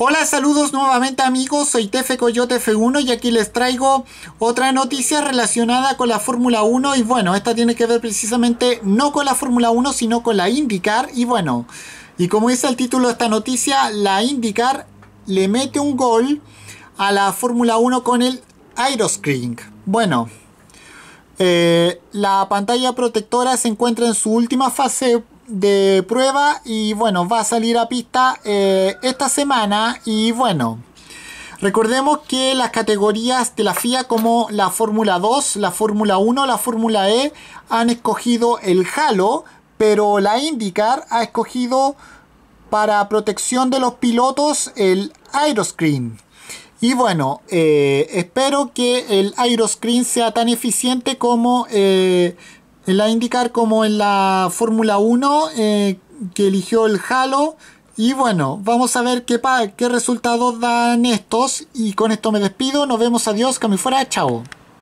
Hola, saludos nuevamente amigos, soy Tefe Coyote F1 y aquí les traigo otra noticia relacionada con la Fórmula 1 y bueno, esta tiene que ver precisamente no con la Fórmula 1 sino con la IndyCar y bueno, y como dice el título de esta noticia, la IndyCar le mete un gol a la Fórmula 1 con el Aeroscreen. Bueno, eh, la pantalla protectora se encuentra en su última fase de prueba y bueno, va a salir a pista eh, esta semana y bueno. Recordemos que las categorías de la FIA como la Fórmula 2, la Fórmula 1, la Fórmula E han escogido el halo, pero la IndyCar ha escogido para protección de los pilotos el aeroscreen. Y bueno, eh, espero que el aeroscreen sea tan eficiente como eh, la indicar como en la Fórmula 1 eh, que eligió el Halo. Y bueno, vamos a ver qué, qué resultados dan estos. Y con esto me despido. Nos vemos. Adiós. Que me fuera. Chao.